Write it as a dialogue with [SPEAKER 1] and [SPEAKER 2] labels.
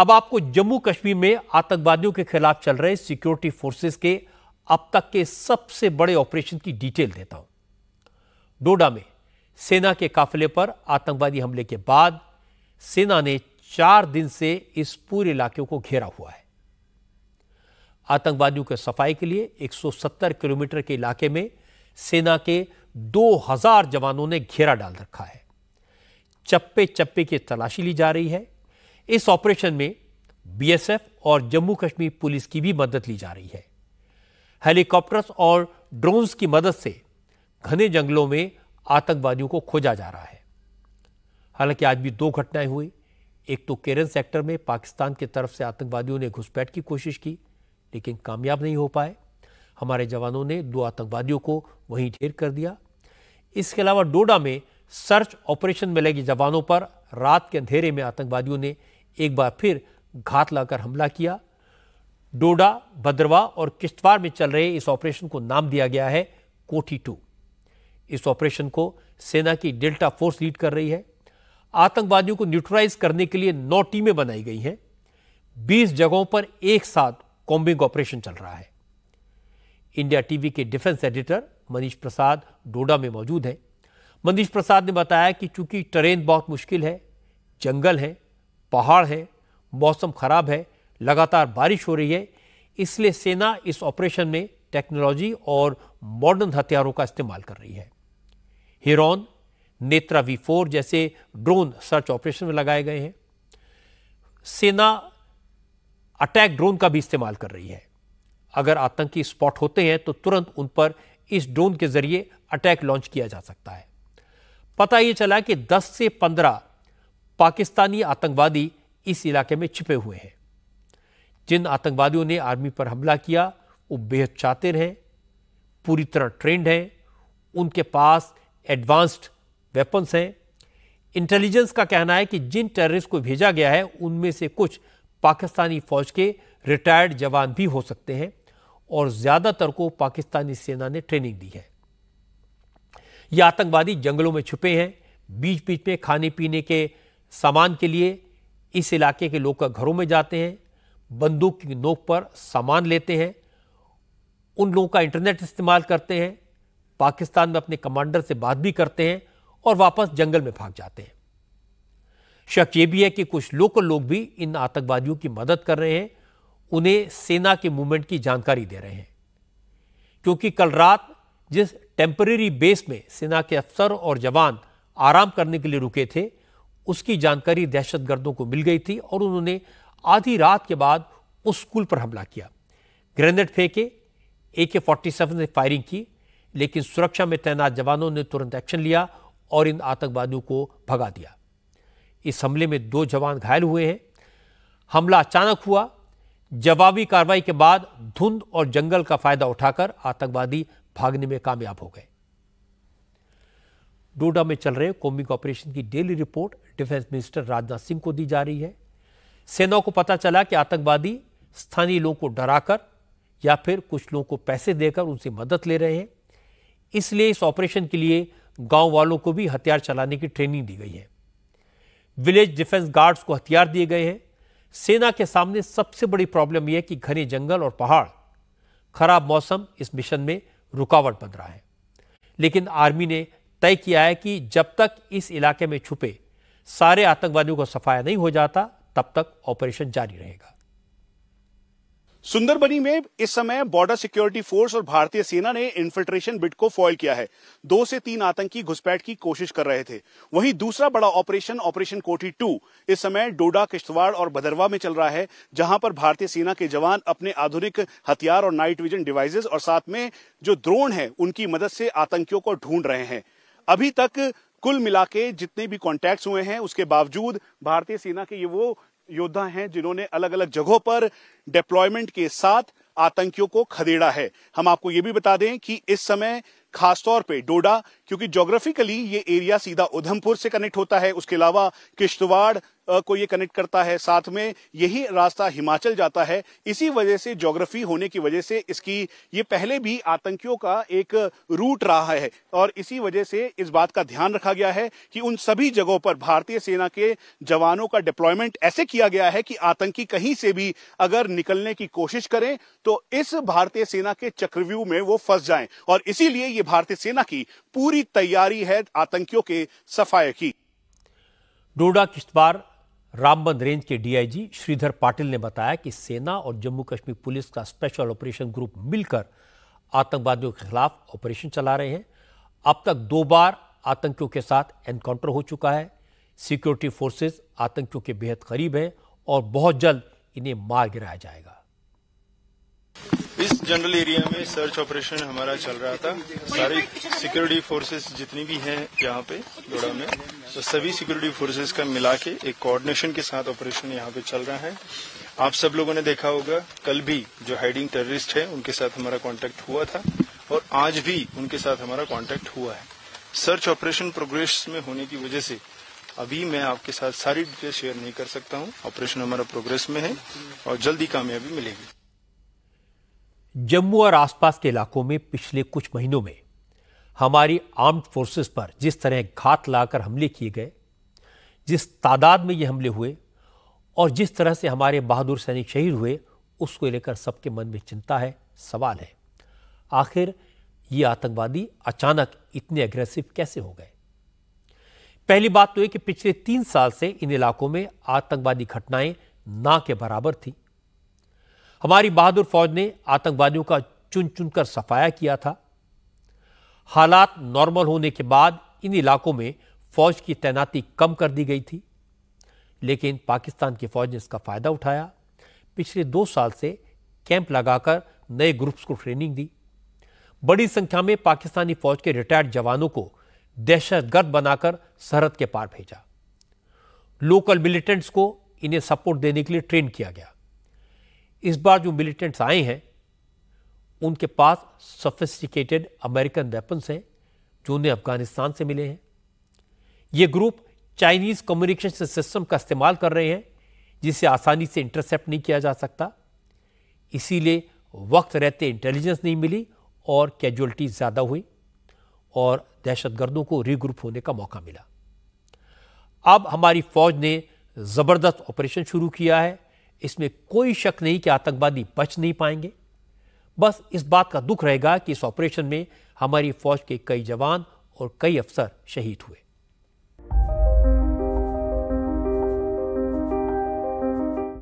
[SPEAKER 1] अब आपको जम्मू कश्मीर में आतंकवादियों के खिलाफ चल रहे सिक्योरिटी फोर्सेस के अब तक के सबसे बड़े ऑपरेशन की डिटेल देता हूं डोडा में सेना के काफिले पर आतंकवादी हमले के बाद सेना ने चार दिन से इस पूरे इलाके को घेरा हुआ है आतंकवादियों के सफाई के लिए 170 किलोमीटर के इलाके में सेना के 2000 जवानों ने घेरा डाल रखा है चप्पे चप्पे की तलाशी ली जा रही है इस ऑपरेशन में बीएसएफ और जम्मू कश्मीर पुलिस की भी मदद ली जा रही है हेलीकॉप्टर्स और ड्रोन्स की मदद से घने जंगलों में आतंकवादियों को खोजा जा रहा है हालांकि आज भी दो घटनाएं हुई एक तो केरन सेक्टर में पाकिस्तान की तरफ से आतंकवादियों ने घुसपैठ की कोशिश की लेकिन कामयाब नहीं हो पाए हमारे जवानों ने दो आतंकवादियों को वहीं ढेर कर दिया इसके अलावा डोडा में सर्च ऑपरेशन में लगे जवानों पर रात के अंधेरे में आतंकवादियों ने एक बार फिर घात लाकर हमला किया डोडा भद्रवा और किश्तवाड़ में चल रहे इस ऑपरेशन को नाम दिया गया है कोठी टू इस ऑपरेशन को सेना की डेल्टा फोर्स लीड कर रही है आतंकवादियों को न्यूट्रलाइज करने के लिए नौ टीमें बनाई गई हैं 20 जगहों पर एक साथ कॉम्बिंग ऑपरेशन चल रहा है इंडिया टीवी के डिफेंस एडिटर मनीष प्रसाद डोडा में मौजूद हैं मनीष प्रसाद ने बताया कि चूंकि ट्रेन बहुत मुश्किल है जंगल है पहाड़ है मौसम ख़राब है लगातार बारिश हो रही है इसलिए सेना इस ऑपरेशन में टेक्नोलॉजी और मॉडर्न हथियारों का इस्तेमाल कर रही है हिरॉन नेत्रा वी फोर जैसे ड्रोन सर्च ऑपरेशन में लगाए गए हैं सेना अटैक ड्रोन का भी इस्तेमाल कर रही है अगर आतंकी स्पॉट होते हैं तो तुरंत उन पर इस ड्रोन के जरिए अटैक लॉन्च किया जा सकता है पता यह चला कि 10 से पाकिस्तानी आतंकवादी इस इलाके में छिपे हुए हैं जिन आतंकवादियों ने आर्मी पर हमला किया वो बेहद चातिर हैं पूरी तरह ट्रेंड हैं उनके पास एडवांस्ड वेपन्स हैं इंटेलिजेंस का कहना है कि जिन टेररिस्ट को भेजा गया है उनमें से कुछ पाकिस्तानी फौज के रिटायर्ड जवान भी हो सकते हैं और ज्यादातर को पाकिस्तानी सेना ने ट्रेनिंग दी है ये आतंकवादी जंगलों में छुपे हैं बीच बीच में खाने पीने के सामान के लिए इस इलाके के लोग घरों में जाते हैं बंदूक की नोक पर सामान लेते हैं उन लोगों का इंटरनेट इस्तेमाल करते हैं पाकिस्तान में अपने कमांडर से बात भी करते हैं और वापस जंगल में भाग जाते हैं शक ये भी है कि कुछ लोकल लोग भी इन आतंकवादियों की मदद कर रहे हैं उन्हें सेना के मूवमेंट की जानकारी दे रहे हैं क्योंकि कल रात जिस टेम्परेरी बेस में सेना के अफसर और जवान आराम करने के लिए रुके थे उसकी जानकारी दहशत गर्दों को मिल गई थी और उन्होंने आधी रात के बाद उस स्कूल पर हमला किया ग्रेनेड फेंके ए के फोर्टी सेवन ने फायरिंग की लेकिन सुरक्षा में तैनात जवानों ने तुरंत एक्शन लिया और इन आतंकवादियों को भगा दिया इस हमले में दो जवान घायल हुए हैं हमला अचानक हुआ जवाबी कार्रवाई के बाद धुंध और जंगल का फायदा उठाकर आतंकवादी भागने में कामयाब हो गए डोडा में चल रहे कोम्बिंग ऑपरेशन की daily report defence minister Rajnath Singh को दी जा रही है सेना को पता चला कि आतंकवादी स्थानीय लोगों को डराकर या फिर कुछ लोगों को पैसे देकर उनसे मदद ले रहे हैं इसलिए इस ऑपरेशन के लिए गांव वालों को भी हथियार चलाने की ट्रेनिंग दी गई है विलेज डिफेंस गार्ड्स को हथियार दिए गए हैं सेना के सामने सबसे बड़ी प्रॉब्लम यह है कि घने जंगल और पहाड़ खराब मौसम इस मिशन में रुकावट बन रहा है लेकिन आर्मी ने तय किया है कि जब तक इस इलाके में छुपे सारे आतंकवादियों को सफाया नहीं हो जाता तब तक ऑपरेशन जारी रहेगा
[SPEAKER 2] सुंदरबनी में इस समय बॉर्डर सिक्योरिटी फोर्स और भारतीय सेना ने इन्फिल्ट्रेशन बिट को फॉइल किया है दो से तीन आतंकी घुसपैठ की कोशिश कर रहे थे वहीं दूसरा बड़ा ऑपरेशन ऑपरेशन कोठी टू इस समय डोडा किश्तवाड़ और भदरवा में चल रहा है जहां पर भारतीय सेना के जवान अपने आधुनिक हथियार और नाइट विजन डिवाइसेज और साथ में जो ड्रोन है उनकी मदद से आतंकियों को ढूंढ रहे हैं अभी तक कुल मिला के जितने भी कॉन्टैक्ट हुए हैं उसके बावजूद भारतीय सेना के ये वो योद्धा हैं जिन्होंने अलग अलग जगहों पर डिप्लॉयमेंट के साथ आतंकियों को खदेड़ा है हम आपको ये भी बता दें कि इस समय खासतौर पे डोडा क्योंकि ज्योग्राफिकली ये एरिया सीधा उधमपुर से कनेक्ट होता है उसके अलावा किश्तवाड़ को ये कनेक्ट करता है साथ में यही रास्ता हिमाचल जाता है इसी वजह से जोग्राफी होने की वजह से इसकी ये पहले भी आतंकियों का एक रूट रहा है और इसी वजह से इस बात का ध्यान रखा गया है कि उन सभी जगहों पर भारतीय सेना के जवानों का डिप्लॉयमेंट ऐसे किया गया है कि आतंकी कहीं से भी अगर निकलने की कोशिश करें तो इस भारतीय सेना के चक्रव्यूह में वो फंस जाए और इसीलिए ये भारतीय सेना की पूरी तैयारी है आतंकियों के
[SPEAKER 1] सफाये की डोडा किश्तवाड़ रामबन रेंज के डीआईजी श्रीधर पाटिल ने बताया कि सेना और जम्मू कश्मीर पुलिस का स्पेशल ऑपरेशन ग्रुप मिलकर आतंकवादियों के खिलाफ ऑपरेशन चला रहे हैं अब तक दो बार आतंकियों के साथ एनकाउंटर हो चुका है सिक्योरिटी फोर्सेस आतंकियों के बेहद करीब हैं और बहुत जल्द इन्हें मार गिराया जाएगा
[SPEAKER 2] जनरल एरिया में सर्च ऑपरेशन हमारा चल रहा था सारी सिक्योरिटी फोर्सेस जितनी भी हैं यहाँ पे डोडा में तो सभी सिक्योरिटी फोर्सेस का मिला के एक कोऑर्डिनेशन के साथ ऑपरेशन यहाँ पे चल रहा है आप सब लोगों ने देखा होगा कल भी जो हाइडिंग टेररिस्ट है उनके साथ हमारा कॉन्टेक्ट हुआ था और आज भी उनके साथ हमारा कॉन्टेक्ट हुआ है सर्च ऑपरेशन प्रोग्रेस में होने की वजह से अभी मैं आपके साथ सारी डिटेल शेयर नहीं कर सकता हूं ऑपरेशन हमारा प्रोग्रेस में है और जल्दी कामयाबी मिलेगी
[SPEAKER 1] जम्मू और आसपास के इलाकों में पिछले कुछ महीनों में हमारी आर्म्ड फोर्सेस पर जिस तरह घात लाकर हमले किए गए जिस तादाद में ये हमले हुए और जिस तरह से हमारे बहादुर सैनिक शहीद हुए उसको लेकर सबके मन में चिंता है सवाल है आखिर ये आतंकवादी अचानक इतने अग्रेसिव कैसे हो गए पहली बात तो ये कि पिछले तीन साल से इन इलाकों में आतंकवादी घटनाएं ना के बराबर थी हमारी बहादुर फौज ने आतंकवादियों का चुन चुनकर सफाया किया था हालात नॉर्मल होने के बाद इन इलाकों में फौज की तैनाती कम कर दी गई थी लेकिन पाकिस्तान की फौज ने इसका फायदा उठाया पिछले दो साल से कैंप लगाकर नए ग्रुप्स को ट्रेनिंग दी बड़ी संख्या में पाकिस्तानी फौज के रिटायर्ड जवानों को दहशतगर्द बनाकर सरहद के पार भेजा लोकल मिलिटेंट्स को इन्हें सपोर्ट देने के लिए ट्रेन किया गया इस बार जो मिलिटेंट्स आए हैं उनके पास सोफिस्टिकेटेड अमेरिकन वेपन्स हैं जो उन्हें अफगानिस्तान से मिले हैं ये ग्रुप चाइनीज़ कम्युनिकेशन सिस्टम का इस्तेमाल कर रहे हैं जिसे आसानी से इंटरसेप्ट नहीं किया जा सकता इसीलिए वक्त रहते इंटेलिजेंस नहीं मिली और कैजुअलिटी ज़्यादा हुई और दहशतगर्दों को रीग्रुप होने का मौका मिला अब हमारी फ़ौज ने ज़बरदस्त ऑपरेशन शुरू किया है इसमें कोई शक नहीं कि आतंकवादी बच नहीं पाएंगे बस इस बात का दुख रहेगा कि इस ऑपरेशन में हमारी फौज के कई जवान और कई अफसर शहीद हुए